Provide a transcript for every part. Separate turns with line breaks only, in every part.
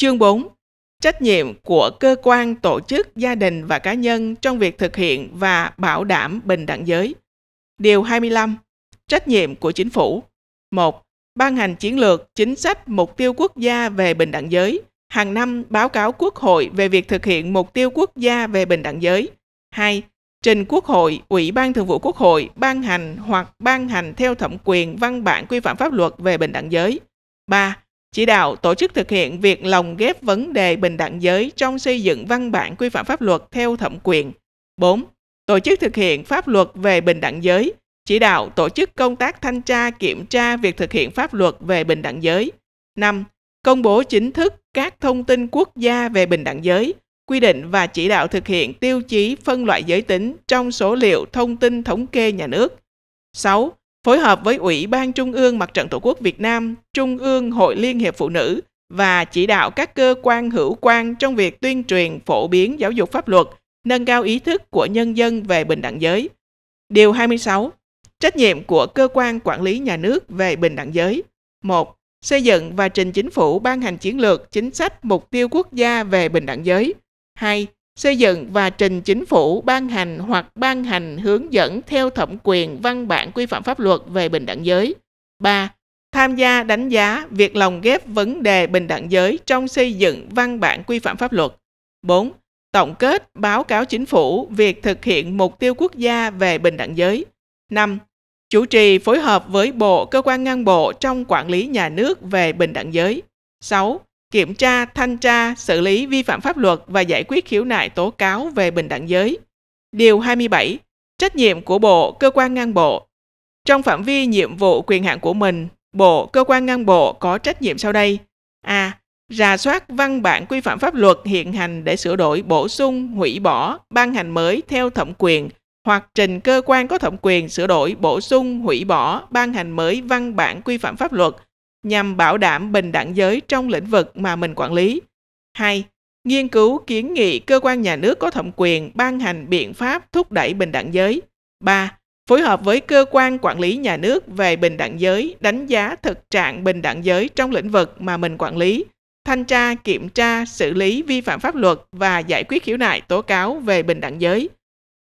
Chương 4. Trách nhiệm của cơ quan, tổ chức, gia đình và cá nhân trong việc thực hiện và bảo đảm bình đẳng giới. Điều 25. Trách nhiệm của chính phủ. 1. Ban hành chiến lược, chính sách, mục tiêu quốc gia về bình đẳng giới. Hàng năm báo cáo Quốc hội về việc thực hiện mục tiêu quốc gia về bình đẳng giới. 2. Trình Quốc hội, Ủy ban Thường vụ Quốc hội ban hành hoặc ban hành theo thẩm quyền văn bản quy phạm pháp luật về bình đẳng giới. 3 chỉ đạo tổ chức thực hiện việc lồng ghép vấn đề bình đẳng giới trong xây dựng văn bản quy phạm pháp luật theo thẩm quyền. 4. Tổ chức thực hiện pháp luật về bình đẳng giới, chỉ đạo tổ chức công tác thanh tra kiểm tra việc thực hiện pháp luật về bình đẳng giới. 5. Công bố chính thức các thông tin quốc gia về bình đẳng giới, quy định và chỉ đạo thực hiện tiêu chí phân loại giới tính trong số liệu thông tin thống kê nhà nước. 6 phối hợp với Ủy ban Trung ương Mặt trận Tổ quốc Việt Nam, Trung ương Hội Liên hiệp Phụ nữ và chỉ đạo các cơ quan hữu quan trong việc tuyên truyền phổ biến giáo dục pháp luật, nâng cao ý thức của nhân dân về bình đẳng giới. Điều 26. Trách nhiệm của cơ quan quản lý nhà nước về bình đẳng giới. 1. Xây dựng và trình chính phủ ban hành chiến lược, chính sách, mục tiêu quốc gia về bình đẳng giới. 2 xây dựng và trình chính phủ ban hành hoặc ban hành hướng dẫn theo thẩm quyền văn bản quy phạm pháp luật về bình đẳng giới. 3. Tham gia đánh giá việc lồng ghép vấn đề bình đẳng giới trong xây dựng văn bản quy phạm pháp luật. 4. Tổng kết báo cáo chính phủ việc thực hiện mục tiêu quốc gia về bình đẳng giới. 5. Chủ trì phối hợp với bộ cơ quan ngang bộ trong quản lý nhà nước về bình đẳng giới. 6 kiểm tra, thanh tra, xử lý vi phạm pháp luật và giải quyết khiếu nại tố cáo về bình đẳng giới. Điều 27. Trách nhiệm của Bộ, cơ quan ngang bộ. Trong phạm vi nhiệm vụ quyền hạn của mình, Bộ, cơ quan ngang bộ có trách nhiệm sau đây. A. Rà soát văn bản quy phạm pháp luật hiện hành để sửa đổi, bổ sung, hủy bỏ, ban hành mới theo thẩm quyền hoặc trình cơ quan có thẩm quyền sửa đổi, bổ sung, hủy bỏ, ban hành mới văn bản quy phạm pháp luật – nhằm bảo đảm bình đẳng giới trong lĩnh vực mà mình quản lý. 2. Nghiên cứu kiến nghị cơ quan nhà nước có thẩm quyền ban hành biện pháp thúc đẩy bình đẳng giới. 3. Phối hợp với cơ quan quản lý nhà nước về bình đẳng giới đánh giá thực trạng bình đẳng giới trong lĩnh vực mà mình quản lý, thanh tra, kiểm tra, xử lý vi phạm pháp luật và giải quyết khiếu nại tố cáo về bình đẳng giới.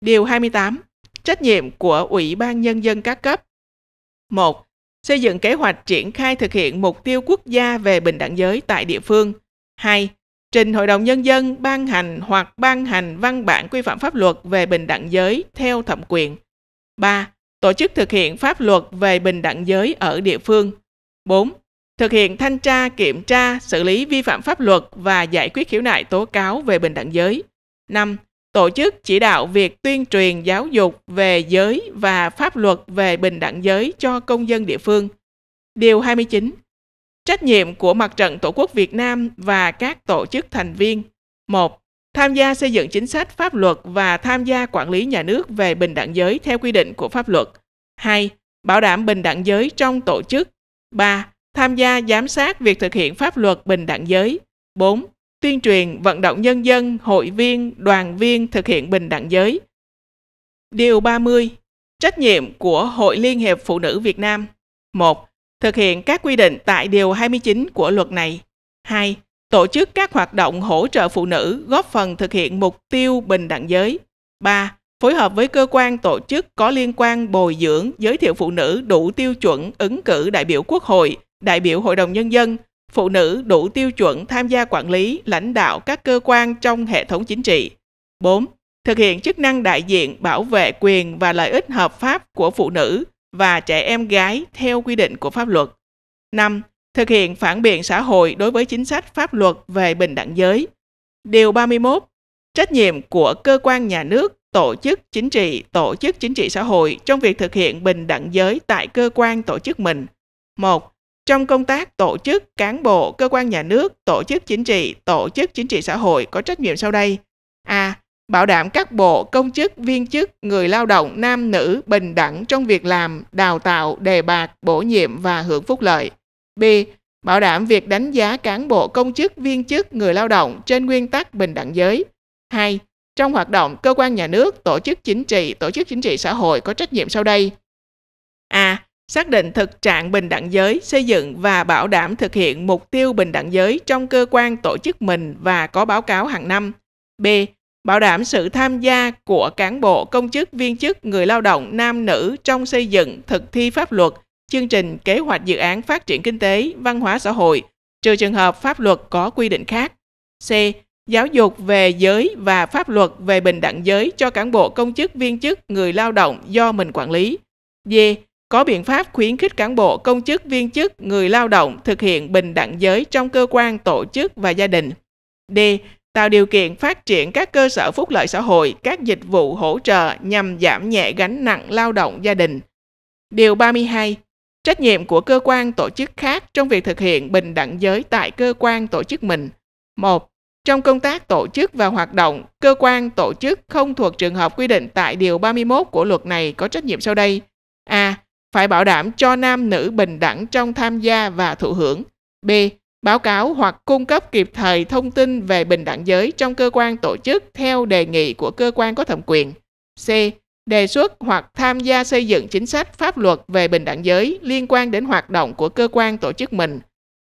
Điều 28. Trách nhiệm của Ủy ban Nhân dân các cấp 1 xây dựng kế hoạch triển khai thực hiện mục tiêu quốc gia về bình đẳng giới tại địa phương. 2. Trình Hội đồng Nhân dân ban hành hoặc ban hành văn bản quy phạm pháp luật về bình đẳng giới theo thẩm quyền. 3. Tổ chức thực hiện pháp luật về bình đẳng giới ở địa phương. 4. Thực hiện thanh tra, kiểm tra, xử lý vi phạm pháp luật và giải quyết khiếu nại tố cáo về bình đẳng giới. 5 tổ chức chỉ đạo việc tuyên truyền giáo dục về giới và pháp luật về bình đẳng giới cho công dân địa phương. Điều 29. Trách nhiệm của Mặt trận Tổ quốc Việt Nam và các tổ chức thành viên. 1. Tham gia xây dựng chính sách pháp luật và tham gia quản lý nhà nước về bình đẳng giới theo quy định của pháp luật. 2. Bảo đảm bình đẳng giới trong tổ chức. 3. Tham gia giám sát việc thực hiện pháp luật bình đẳng giới. 4 tuyên truyền vận động nhân dân, hội viên, đoàn viên thực hiện bình đẳng giới. Điều 30. Trách nhiệm của Hội Liên hiệp Phụ nữ Việt Nam. 1. Thực hiện các quy định tại điều 29 của luật này. 2. Tổ chức các hoạt động hỗ trợ phụ nữ góp phần thực hiện mục tiêu bình đẳng giới. 3. Phối hợp với cơ quan tổ chức có liên quan bồi dưỡng, giới thiệu phụ nữ đủ tiêu chuẩn ứng cử đại biểu Quốc hội, đại biểu Hội đồng Nhân dân, phụ nữ đủ tiêu chuẩn tham gia quản lý, lãnh đạo các cơ quan trong hệ thống chính trị. 4. Thực hiện chức năng đại diện bảo vệ quyền và lợi ích hợp pháp của phụ nữ và trẻ em gái theo quy định của pháp luật. 5. Thực hiện phản biện xã hội đối với chính sách pháp luật về bình đẳng giới. Điều 31. Trách nhiệm của cơ quan nhà nước, tổ chức chính trị, tổ chức chính trị xã hội trong việc thực hiện bình đẳng giới tại cơ quan tổ chức mình. 1 trong công tác tổ chức cán bộ cơ quan nhà nước tổ chức chính trị tổ chức chính trị xã hội có trách nhiệm sau đây a bảo đảm các bộ công chức viên chức người lao động nam nữ bình đẳng trong việc làm đào tạo đề bạt bổ nhiệm và hưởng phúc lợi b bảo đảm việc đánh giá cán bộ công chức viên chức người lao động trên nguyên tắc bình đẳng giới hai Trong hoạt động cơ quan nhà nước, tổ chức chính trị, tổ chức chính trị xã hội có trách nhiệm sau đây xác định thực trạng bình đẳng giới, xây dựng và bảo đảm thực hiện mục tiêu bình đẳng giới trong cơ quan tổ chức mình và có báo cáo hàng năm. B. Bảo đảm sự tham gia của cán bộ, công chức, viên chức, người lao động nam nữ trong xây dựng, thực thi pháp luật, chương trình kế hoạch dự án phát triển kinh tế, văn hóa xã hội, trừ trường hợp pháp luật có quy định khác. C. Giáo dục về giới và pháp luật về bình đẳng giới cho cán bộ công chức viên chức người lao động do mình quản lý. D có biện pháp khuyến khích cán bộ, công chức, viên chức, người lao động thực hiện bình đẳng giới trong cơ quan, tổ chức và gia đình. D. Tạo điều kiện phát triển các cơ sở phúc lợi xã hội, các dịch vụ hỗ trợ nhằm giảm nhẹ gánh nặng lao động gia đình. Điều 32. Trách nhiệm của cơ quan tổ chức khác trong việc thực hiện bình đẳng giới tại cơ quan tổ chức mình. 1. Trong công tác tổ chức và hoạt động, cơ quan tổ chức không thuộc trường hợp quy định tại Điều 31 của luật này có trách nhiệm sau đây. A phải bảo đảm cho nam nữ bình đẳng trong tham gia và thụ hưởng. B. Báo cáo hoặc cung cấp kịp thời thông tin về bình đẳng giới trong cơ quan tổ chức theo đề nghị của cơ quan có thẩm quyền. C. Đề xuất hoặc tham gia xây dựng chính sách pháp luật về bình đẳng giới liên quan đến hoạt động của cơ quan tổ chức mình.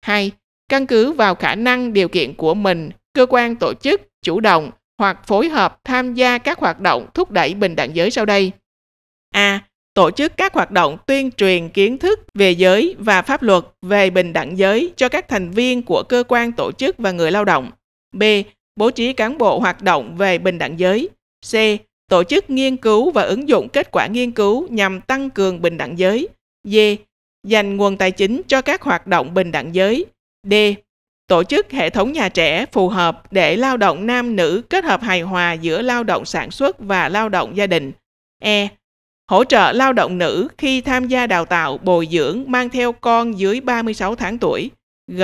2. Căn cứ vào khả năng điều kiện của mình, cơ quan tổ chức chủ động hoặc phối hợp tham gia các hoạt động thúc đẩy bình đẳng giới sau đây tổ chức các hoạt động tuyên truyền kiến thức về giới và pháp luật về bình đẳng giới cho các thành viên của cơ quan tổ chức và người lao động. B. Bố trí cán bộ hoạt động về bình đẳng giới. C. Tổ chức nghiên cứu và ứng dụng kết quả nghiên cứu nhằm tăng cường bình đẳng giới. D. Dành nguồn tài chính cho các hoạt động bình đẳng giới. D. Tổ chức hệ thống nhà trẻ phù hợp để lao động nam nữ kết hợp hài hòa giữa lao động sản xuất và lao động gia đình. E hỗ trợ lao động nữ khi tham gia đào tạo bồi dưỡng mang theo con dưới 36 tháng tuổi. G.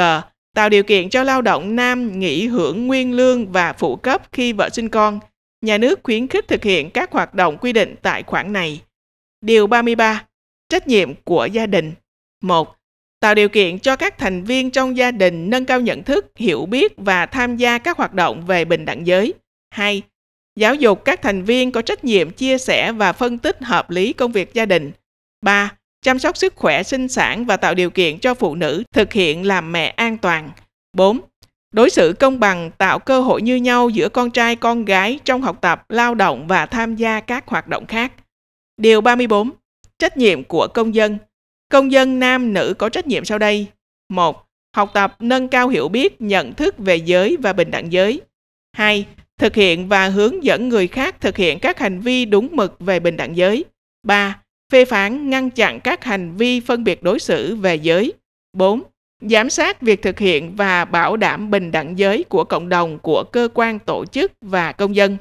Tạo điều kiện cho lao động nam nghỉ hưởng nguyên lương và phụ cấp khi vợ sinh con. Nhà nước khuyến khích thực hiện các hoạt động quy định tại khoản này. Điều 33. Trách nhiệm của gia đình. 1. Tạo điều kiện cho các thành viên trong gia đình nâng cao nhận thức, hiểu biết và tham gia các hoạt động về bình đẳng giới. 2 Giáo dục các thành viên có trách nhiệm chia sẻ và phân tích hợp lý công việc gia đình. 3. Chăm sóc sức khỏe sinh sản và tạo điều kiện cho phụ nữ thực hiện làm mẹ an toàn. 4. Đối xử công bằng tạo cơ hội như nhau giữa con trai con gái trong học tập, lao động và tham gia các hoạt động khác. Điều 34. Trách nhiệm của công dân. Công dân nam nữ có trách nhiệm sau đây. 1. Học tập nâng cao hiểu biết, nhận thức về giới và bình đẳng giới. 2 thực hiện và hướng dẫn người khác thực hiện các hành vi đúng mực về bình đẳng giới. 3. Phê phán ngăn chặn các hành vi phân biệt đối xử về giới. 4. Giám sát việc thực hiện và bảo đảm bình đẳng giới của cộng đồng của cơ quan tổ chức và công dân.